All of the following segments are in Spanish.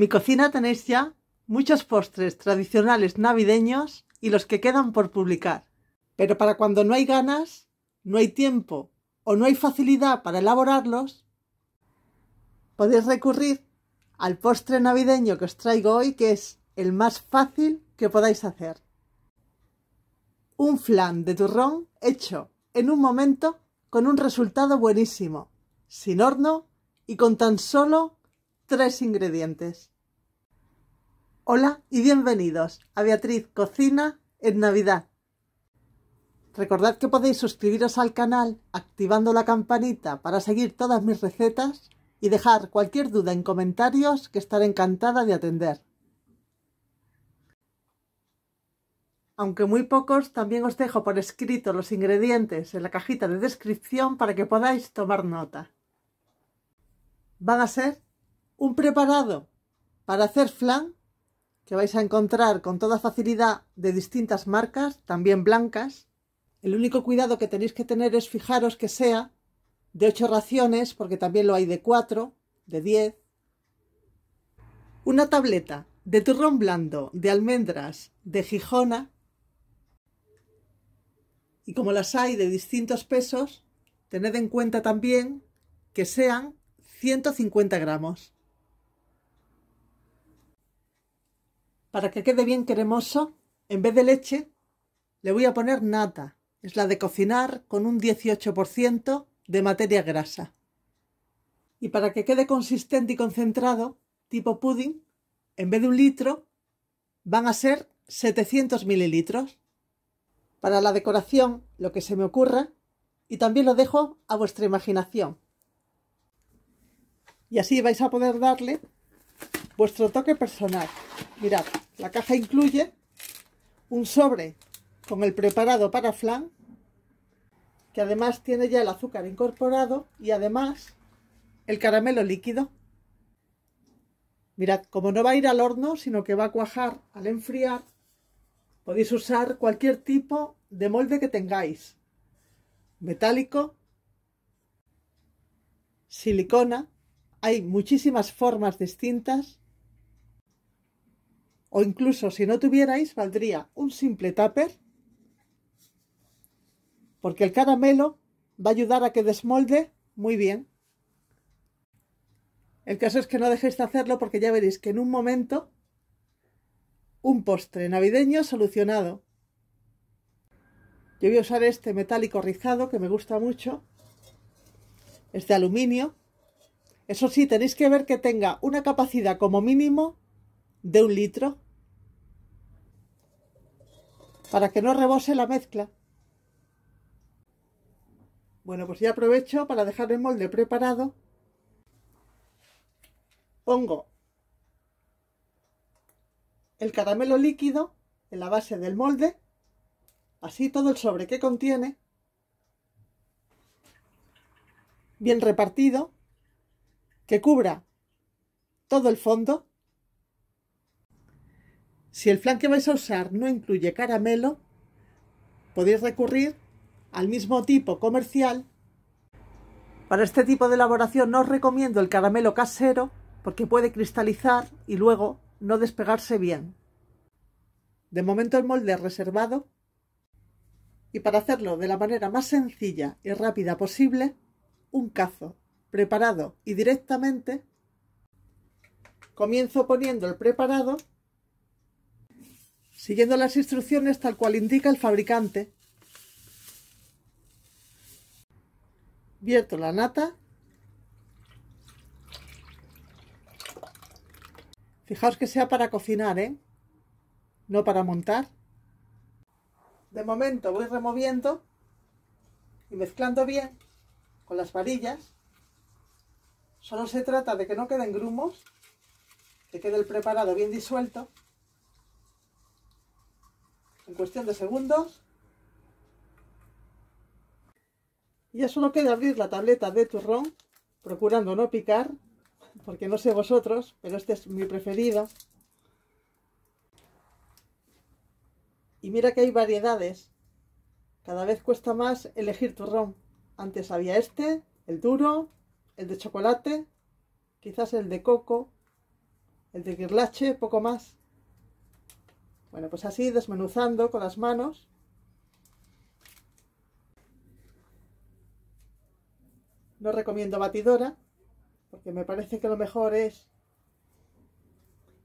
mi cocina tenéis ya muchos postres tradicionales navideños y los que quedan por publicar. Pero para cuando no hay ganas, no hay tiempo o no hay facilidad para elaborarlos, podéis recurrir al postre navideño que os traigo hoy, que es el más fácil que podáis hacer. Un flan de turrón hecho en un momento con un resultado buenísimo, sin horno y con tan solo tres ingredientes. Hola y bienvenidos a Beatriz Cocina en Navidad. Recordad que podéis suscribiros al canal activando la campanita para seguir todas mis recetas y dejar cualquier duda en comentarios que estaré encantada de atender. Aunque muy pocos, también os dejo por escrito los ingredientes en la cajita de descripción para que podáis tomar nota. Van a ser un preparado para hacer flan que vais a encontrar con toda facilidad de distintas marcas, también blancas. El único cuidado que tenéis que tener es fijaros que sea de 8 raciones, porque también lo hay de 4, de 10. Una tableta de turrón blando, de almendras, de Gijona. Y como las hay de distintos pesos, tened en cuenta también que sean 150 gramos. Para que quede bien cremoso, en vez de leche, le voy a poner nata. Es la de cocinar con un 18% de materia grasa. Y para que quede consistente y concentrado, tipo pudding, en vez de un litro, van a ser 700 mililitros. Para la decoración, lo que se me ocurra, y también lo dejo a vuestra imaginación. Y así vais a poder darle vuestro toque personal. Mirad, la caja incluye un sobre con el preparado para flan, que además tiene ya el azúcar incorporado y además el caramelo líquido. Mirad, como no va a ir al horno, sino que va a cuajar al enfriar, podéis usar cualquier tipo de molde que tengáis. Metálico, silicona, hay muchísimas formas distintas o incluso si no tuvierais, valdría un simple tupper, porque el caramelo va a ayudar a que desmolde muy bien. El caso es que no dejéis de hacerlo porque ya veréis que en un momento un postre navideño solucionado. Yo voy a usar este metálico rizado que me gusta mucho. este aluminio. Eso sí, tenéis que ver que tenga una capacidad como mínimo de un litro para que no rebose la mezcla. Bueno, pues ya aprovecho para dejar el molde preparado. Pongo el caramelo líquido en la base del molde, así todo el sobre que contiene, bien repartido, que cubra todo el fondo si el flan que vais a usar no incluye caramelo, podéis recurrir al mismo tipo comercial. Para este tipo de elaboración no os recomiendo el caramelo casero porque puede cristalizar y luego no despegarse bien. De momento el molde es reservado y para hacerlo de la manera más sencilla y rápida posible, un cazo preparado y directamente comienzo poniendo el preparado siguiendo las instrucciones tal cual indica el fabricante. Vierto la nata. Fijaos que sea para cocinar, ¿eh? No para montar. De momento voy removiendo y mezclando bien con las varillas. Solo se trata de que no queden grumos, que quede el preparado bien disuelto en cuestión de segundos. Y ya solo queda abrir la tableta de turrón, procurando no picar, porque no sé vosotros, pero este es mi preferido. Y mira que hay variedades. Cada vez cuesta más elegir turrón. Antes había este, el duro, el de chocolate, quizás el de coco, el de guirlache, poco más. Bueno, pues así desmenuzando con las manos. No recomiendo batidora, porque me parece que lo mejor es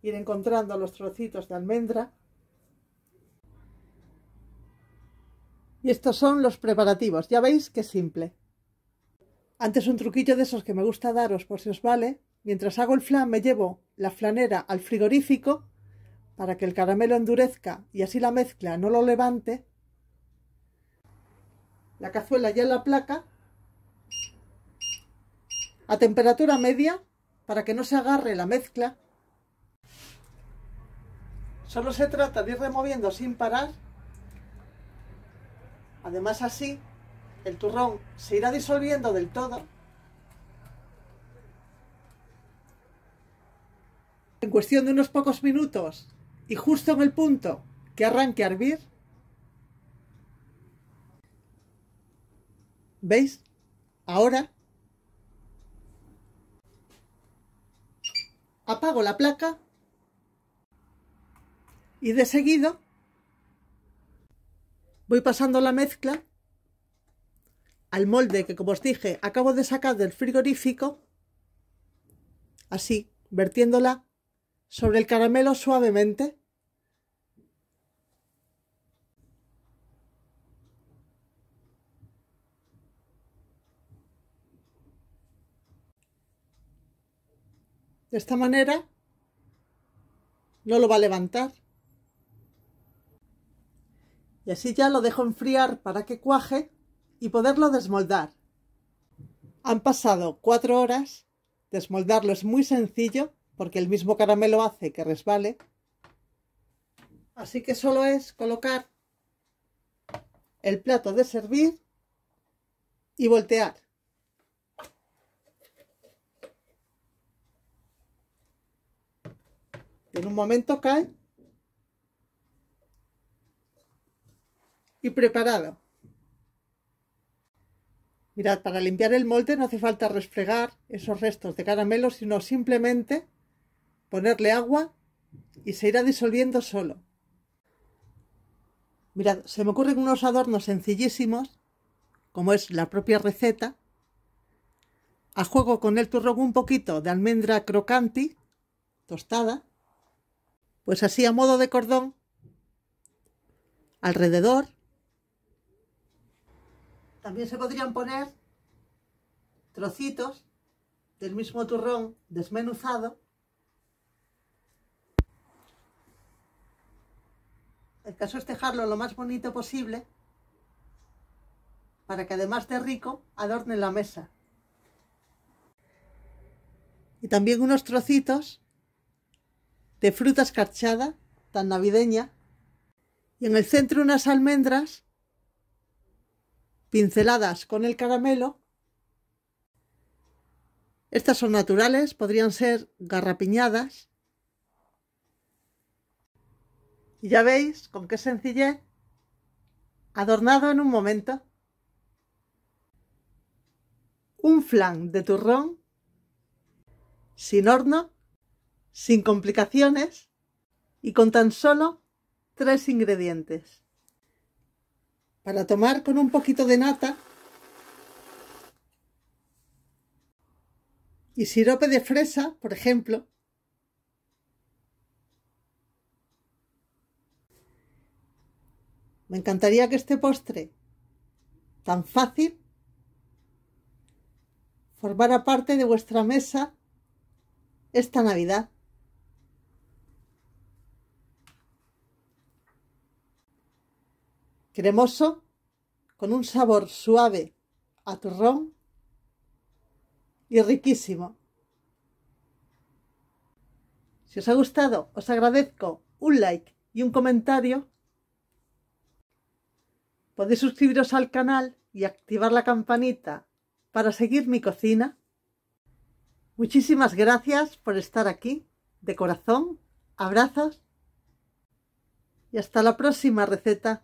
ir encontrando los trocitos de almendra. Y estos son los preparativos, ya veis que es simple. Antes un truquillo de esos que me gusta daros por si os vale. Mientras hago el flan me llevo la flanera al frigorífico para que el caramelo endurezca y así la mezcla no lo levante, la cazuela ya en la placa a temperatura media para que no se agarre la mezcla. Solo se trata de ir removiendo sin parar. Además así el turrón se irá disolviendo del todo. En cuestión de unos pocos minutos y justo en el punto que arranque a hervir, ¿veis? Ahora apago la placa y de seguido voy pasando la mezcla al molde que como os dije acabo de sacar del frigorífico así vertiéndola sobre el caramelo suavemente. De esta manera no lo va a levantar. Y así ya lo dejo enfriar para que cuaje y poderlo desmoldar. Han pasado cuatro horas, desmoldarlo es muy sencillo porque el mismo caramelo hace que resbale. Así que solo es colocar el plato de servir y voltear. En un momento cae. Y preparado. Mirad, para limpiar el molde no hace falta resfregar esos restos de caramelo, sino simplemente ponerle agua y se irá disolviendo solo. Mirad, se me ocurren unos adornos sencillísimos, como es la propia receta. A juego con el turrón un poquito de almendra crocanti, tostada, pues así a modo de cordón, alrededor. También se podrían poner trocitos del mismo turrón desmenuzado El caso es dejarlo lo más bonito posible para que además de rico, adorne la mesa. Y también unos trocitos de fruta escarchada, tan navideña, y en el centro unas almendras pinceladas con el caramelo. Estas son naturales, podrían ser garrapiñadas, Y ya veis con qué sencillez, adornado en un momento. Un flan de turrón, sin horno, sin complicaciones y con tan solo tres ingredientes. Para tomar con un poquito de nata y sirope de fresa, por ejemplo, Me encantaría que este postre tan fácil formara parte de vuestra mesa esta Navidad. Cremoso, con un sabor suave a turrón y riquísimo. Si os ha gustado, os agradezco un like y un comentario Podéis suscribiros al canal y activar la campanita para seguir mi cocina. Muchísimas gracias por estar aquí. De corazón, abrazos y hasta la próxima receta.